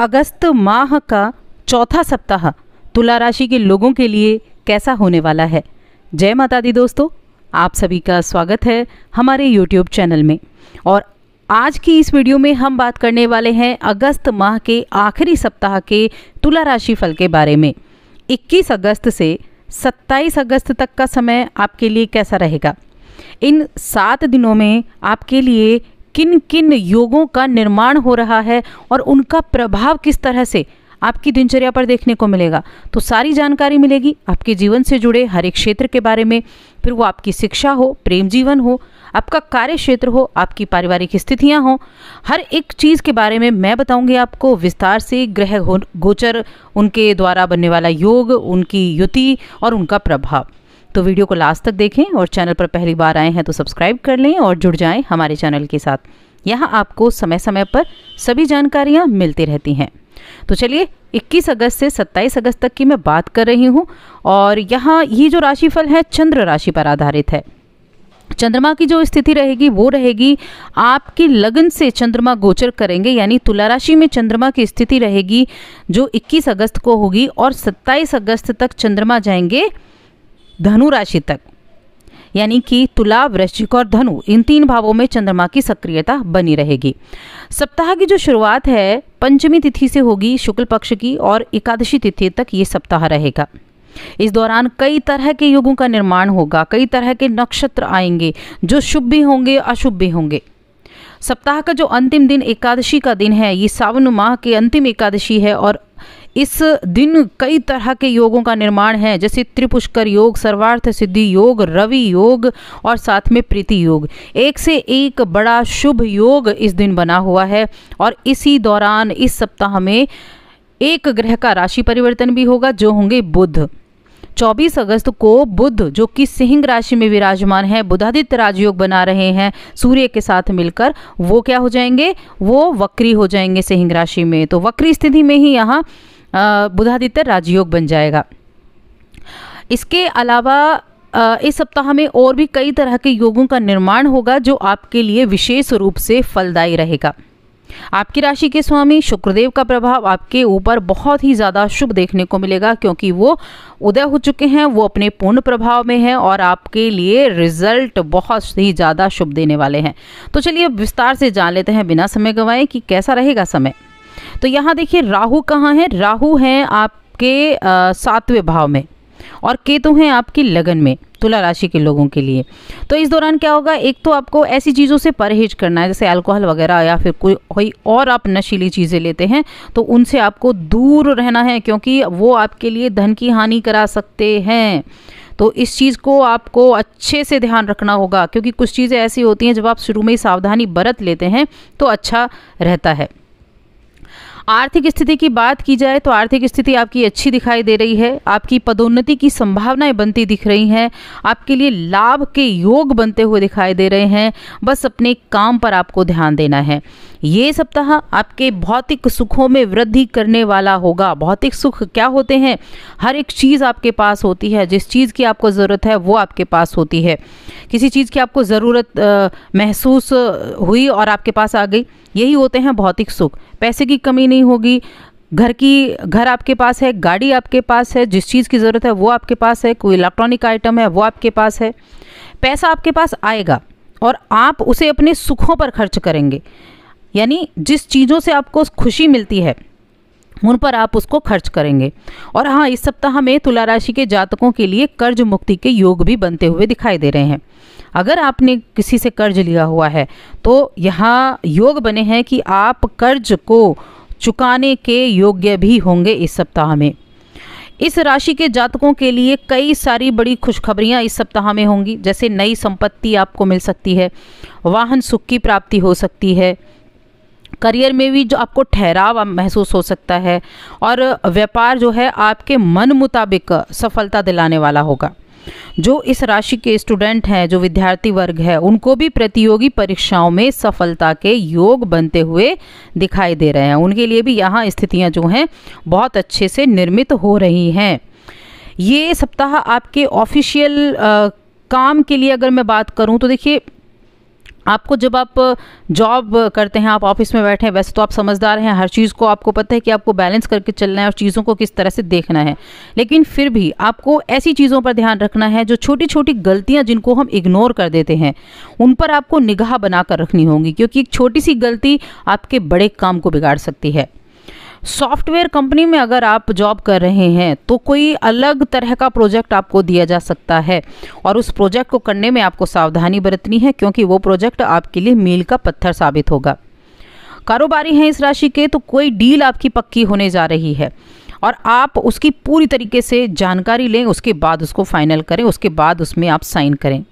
अगस्त माह का चौथा सप्ताह तुला राशि के लोगों के लिए कैसा होने वाला है जय माता दी दोस्तों आप सभी का स्वागत है हमारे YouTube चैनल में और आज की इस वीडियो में हम बात करने वाले हैं अगस्त माह के आखिरी सप्ताह के तुला राशि फल के बारे में 21 अगस्त से 27 अगस्त तक का समय आपके लिए कैसा रहेगा इन सात दिनों में आपके लिए किन किन योगों का निर्माण हो रहा है और उनका प्रभाव किस तरह से आपकी दिनचर्या पर देखने को मिलेगा तो सारी जानकारी मिलेगी आपके जीवन से जुड़े हर एक क्षेत्र के बारे में फिर वो आपकी शिक्षा हो प्रेम जीवन हो आपका कार्य क्षेत्र हो आपकी पारिवारिक स्थितियां हो हर एक चीज़ के बारे में मैं बताऊंगी आपको विस्तार से ग्रह गोचर उनके द्वारा बनने वाला योग उनकी युति और उनका प्रभाव तो वीडियो को लास्ट तक देखें और चैनल पर पहली बार आए हैं तो सब्सक्राइब कर लें और जुड़ जाएं हमारे चैनल के साथ यहाँ आपको समय समय पर सभी जानकारियाँ मिलती रहती हैं तो चलिए 21 अगस्त से 27 अगस्त तक की मैं बात कर रही हूँ और यहाँ ये जो राशिफल है चंद्र राशि पर आधारित है चंद्रमा की जो स्थिति रहेगी वो रहेगी आपकी लगन से चंद्रमा गोचर करेंगे यानी तुला राशि में चंद्रमा की स्थिति रहेगी जो 21 अगस्त को होगी और 27 अगस्त तक चंद्रमा जाएंगे धनु राशि तक यानी कि तुला वृश्चिक और धनु इन तीन भावों में चंद्रमा की सक्रियता बनी रहेगी सप्ताह की जो शुरुआत है पंचमी तिथि से होगी शुक्ल पक्ष की और एकादशी तिथि तक ये सप्ताह रहेगा इस दौरान कई तरह के युगों का निर्माण होगा कई तरह के नक्षत्र आएंगे जो शुभ भी होंगे अशुभ भी होंगे सप्ताह का जो अंतिम दिन एकादशी का दिन है ये सावन माह के अंतिम एकादशी है और इस दिन कई तरह के योगों का निर्माण है जैसे त्रिपुष्कर योग सर्वार्थ सिद्धि योग रवि योग और साथ में प्रीति योग एक से एक बड़ा शुभ योग इस दिन बना हुआ है और इसी दौरान इस सप्ताह में एक ग्रह का राशि परिवर्तन भी होगा जो होंगे बुध 24 अगस्त को बुध जो कि सिंह राशि में विराजमान है बुधादित्य राजयोग बना रहे हैं सूर्य के साथ मिलकर वो क्या हो जाएंगे वो वक्री हो जाएंगे सिंह राशि में तो वक्री स्थिति में ही यहाँ बुधादित्य राजयोग बन जाएगा इसके अलावा इस सप्ताह में और भी कई तरह के योगों का निर्माण होगा जो आपके लिए विशेष रूप से फलदायी रहेगा आपकी राशि के स्वामी शुक्रदेव का प्रभाव आपके ऊपर बहुत ही ज़्यादा शुभ देखने को मिलेगा क्योंकि वो उदय हो चुके हैं वो अपने पूर्ण प्रभाव में हैं और आपके लिए रिजल्ट बहुत ही ज़्यादा शुभ देने वाले हैं तो चलिए विस्तार से जान लेते हैं बिना समय गंवाए कि कैसा रहेगा समय तो यहाँ देखिए राहु कहाँ है राहु है आपके सातवें भाव में और केतु हैं आपकी लगन में तुला राशि के लोगों के लिए तो इस दौरान क्या होगा एक तो आपको ऐसी चीज़ों से परहेज करना है जैसे अल्कोहल वगैरह या फिर कोई कोई और आप नशीली चीज़ें लेते हैं तो उनसे आपको दूर रहना है क्योंकि वो आपके लिए धन की हानि करा सकते हैं तो इस चीज़ को आपको अच्छे से ध्यान रखना होगा क्योंकि कुछ चीज़ें ऐसी होती हैं जब आप शुरू में ही सावधानी बरत लेते हैं तो अच्छा रहता है आर्थिक स्थिति की बात की जाए तो आर्थिक स्थिति आपकी अच्छी दिखाई दे रही है आपकी पदोन्नति की संभावनाएं बनती दिख रही हैं आपके लिए लाभ के योग बनते हुए दिखाई दे रहे हैं बस अपने काम पर आपको ध्यान देना है ये सप्ताह आपके भौतिक सुखों में वृद्धि करने वाला होगा भौतिक सुख क्या होते हैं हर एक चीज़ आपके पास होती है जिस चीज़ की आपको ज़रूरत है वो आपके पास होती है किसी चीज़ की आपको ज़रूरत महसूस हुई और आपके पास आ गई यही होते हैं भौतिक सुख पैसे की कमी नहीं नहीं होगी घर की घर आपके पास है गाड़ी आपके पास है जिस चीज़ की ज़रूरत है वो आपके पास है कोई इलेक्ट्रॉनिक आइटम है वो आपके पास है पैसा आपके पास आएगा और आप उसे अपने सुखों पर खर्च करेंगे यानी जिस चीज़ों से आपको खुशी मिलती है उन पर आप उसको खर्च करेंगे और हाँ इस सप्ताह में तुला राशि के जातकों के लिए कर्ज मुक्ति के योग भी बनते हुए दिखाई दे रहे हैं अगर आपने किसी से कर्ज लिया हुआ है तो यहाँ योग बने हैं कि आप कर्ज को चुकाने के योग्य भी होंगे इस सप्ताह में इस राशि के जातकों के लिए कई सारी बड़ी खुशखबरियां इस सप्ताह में होंगी जैसे नई संपत्ति आपको मिल सकती है वाहन सुख की प्राप्ति हो सकती है करियर में भी जो आपको ठहराव महसूस हो सकता है और व्यापार जो है आपके मन मुताबिक सफलता दिलाने वाला होगा जो इस राशि के स्टूडेंट हैं जो विद्यार्थी वर्ग है उनको भी प्रतियोगी परीक्षाओं में सफलता के योग बनते हुए दिखाई दे रहे हैं उनके लिए भी यहाँ स्थितियाँ जो हैं बहुत अच्छे से निर्मित हो रही हैं ये सप्ताह आपके ऑफिशियल काम के लिए अगर मैं बात करूं तो देखिए आपको जब आप जॉब करते हैं आप ऑफिस में बैठे हैं वैसे तो आप समझदार हैं हर चीज़ को आपको पता है कि आपको बैलेंस करके चलना है और चीज़ों को किस तरह से देखना है लेकिन फिर भी आपको ऐसी चीज़ों पर ध्यान रखना है जो छोटी छोटी गलतियां जिनको हम इग्नोर कर देते हैं उन पर आपको निगाह बनाकर रखनी होगी क्योंकि एक छोटी सी गलती आपके बड़े काम को बिगाड़ सकती है सॉफ्टवेयर कंपनी में अगर आप जॉब कर रहे हैं तो कोई अलग तरह का प्रोजेक्ट आपको दिया जा सकता है और उस प्रोजेक्ट को करने में आपको सावधानी बरतनी है क्योंकि वो प्रोजेक्ट आपके लिए मील का पत्थर साबित होगा कारोबारी हैं इस राशि के तो कोई डील आपकी पक्की होने जा रही है और आप उसकी पूरी तरीके से जानकारी लें उसके बाद उसको फाइनल करें उसके बाद उसमें आप साइन करें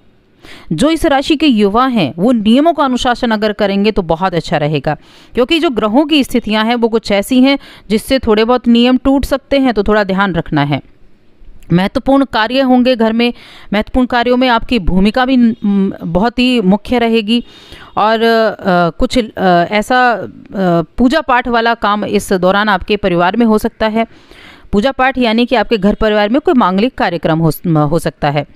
जो इस राशि के युवा हैं वो नियमों का अनुशासन अगर करेंगे तो बहुत अच्छा रहेगा क्योंकि जो ग्रहों की स्थितियां हैं वो कुछ ऐसी हैं जिससे थोड़े बहुत नियम टूट सकते हैं तो थोड़ा ध्यान रखना है महत्वपूर्ण कार्य होंगे घर में महत्वपूर्ण कार्यों में आपकी भूमिका भी बहुत ही मुख्य रहेगी और आ, कुछ आ, ऐसा पूजा पाठ वाला काम इस दौरान आपके परिवार में हो सकता है पूजा पाठ यानी कि आपके घर परिवार में कोई मांगलिक कार्यक्रम हो, हो सकता है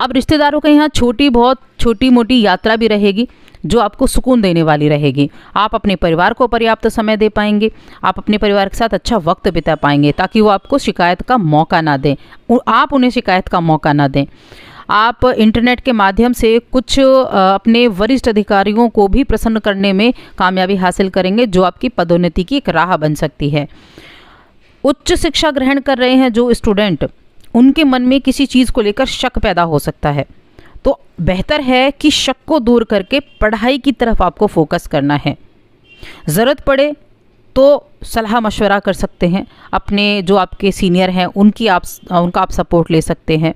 अब रिश्तेदारों के यहाँ छोटी बहुत छोटी मोटी यात्रा भी रहेगी जो आपको सुकून देने वाली रहेगी आप अपने परिवार को पर्याप्त समय दे पाएंगे आप अपने परिवार के साथ अच्छा वक्त बिता पाएंगे ताकि वो आपको शिकायत का मौका ना दें आप उन्हें शिकायत का मौका ना दें आप इंटरनेट के माध्यम से कुछ अपने वरिष्ठ अधिकारियों को भी प्रसन्न करने में कामयाबी हासिल करेंगे जो आपकी पदोन्नति की एक राह बन सकती है उच्च शिक्षा ग्रहण कर रहे हैं जो स्टूडेंट उनके मन में किसी चीज़ को लेकर शक पैदा हो सकता है तो बेहतर है कि शक को दूर करके पढ़ाई की तरफ आपको फोकस करना है ज़रूरत पड़े तो सलाह मशवरा कर सकते हैं अपने जो आपके सीनियर हैं उनकी आप उनका आप सपोर्ट ले सकते हैं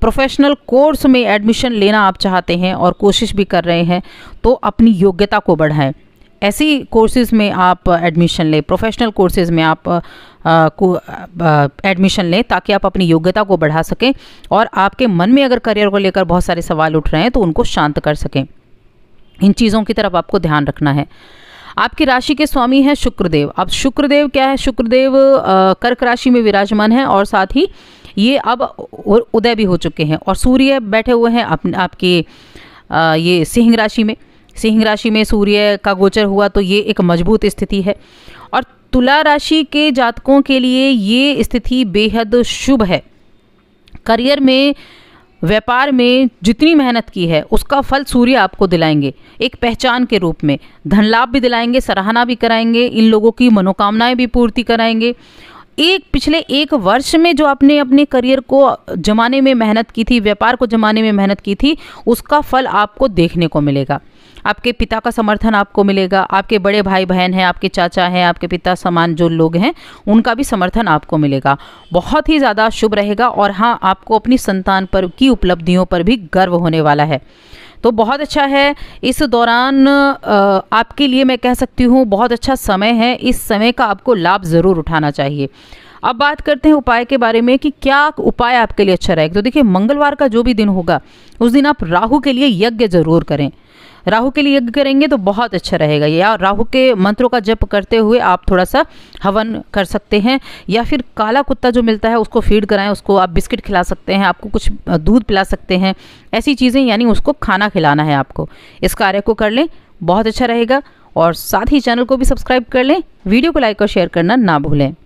प्रोफेशनल कोर्स में एडमिशन लेना आप चाहते हैं और कोशिश भी कर रहे हैं तो अपनी योग्यता को बढ़ाएं ऐसी कोर्सेज़ में आप एडमिशन uh, लें प्रोफेशनल कोर्सेज़ में आप एडमिशन uh, uh, लें ताकि आप अपनी योग्यता को बढ़ा सकें और आपके मन में अगर करियर को लेकर बहुत सारे सवाल उठ रहे हैं तो उनको शांत कर सकें इन चीज़ों की तरफ आपको ध्यान रखना है आपकी राशि के स्वामी हैं शुक्रदेव अब शुक्रदेव क्या है शुक्रदेव कर्क राशि में विराजमान है और साथ ही ये अब उदय भी हो चुके हैं और सूर्य बैठे हुए हैं अपने आपके ये सिंह राशि में सिंह राशि में सूर्य का गोचर हुआ तो ये एक मजबूत स्थिति है और तुला राशि के जातकों के लिए ये स्थिति बेहद शुभ है करियर में व्यापार में जितनी मेहनत की है उसका फल सूर्य आपको दिलाएंगे एक पहचान के रूप में धन लाभ भी दिलाएंगे सराहना भी कराएंगे इन लोगों की मनोकामनाएं भी पूर्ति कराएंगे एक पिछले एक वर्ष में जो आपने अपने करियर को जमाने में मेहनत की थी व्यापार को जमाने में मेहनत की थी उसका फल आपको देखने को मिलेगा आपके पिता का समर्थन आपको मिलेगा आपके बड़े भाई बहन हैं आपके चाचा हैं आपके पिता समान जो लोग हैं उनका भी समर्थन आपको मिलेगा बहुत ही ज़्यादा शुभ रहेगा और हाँ आपको अपनी संतान पर की उपलब्धियों पर भी गर्व होने वाला है तो बहुत अच्छा है इस दौरान आपके लिए मैं कह सकती हूँ बहुत अच्छा समय है इस समय का आपको लाभ ज़रूर उठाना चाहिए अब बात करते हैं उपाय के बारे में कि क्या उपाय आपके लिए अच्छा रहेगा तो देखिए मंगलवार का जो भी दिन होगा उस दिन आप राहु के लिए यज्ञ जरूर करें राहु के लिए यज्ञ करेंगे तो बहुत अच्छा रहेगा या राहु के मंत्रों का जप करते हुए आप थोड़ा सा हवन कर सकते हैं या फिर काला कुत्ता जो मिलता है उसको फीड कराएं उसको आप बिस्किट खिला सकते हैं आपको कुछ दूध पिला सकते हैं ऐसी चीज़ें यानी उसको खाना खिलाना है आपको इस कार्य को कर लें बहुत अच्छा रहेगा और साथ ही चैनल को भी सब्सक्राइब कर लें वीडियो को लाइक और शेयर करना ना भूलें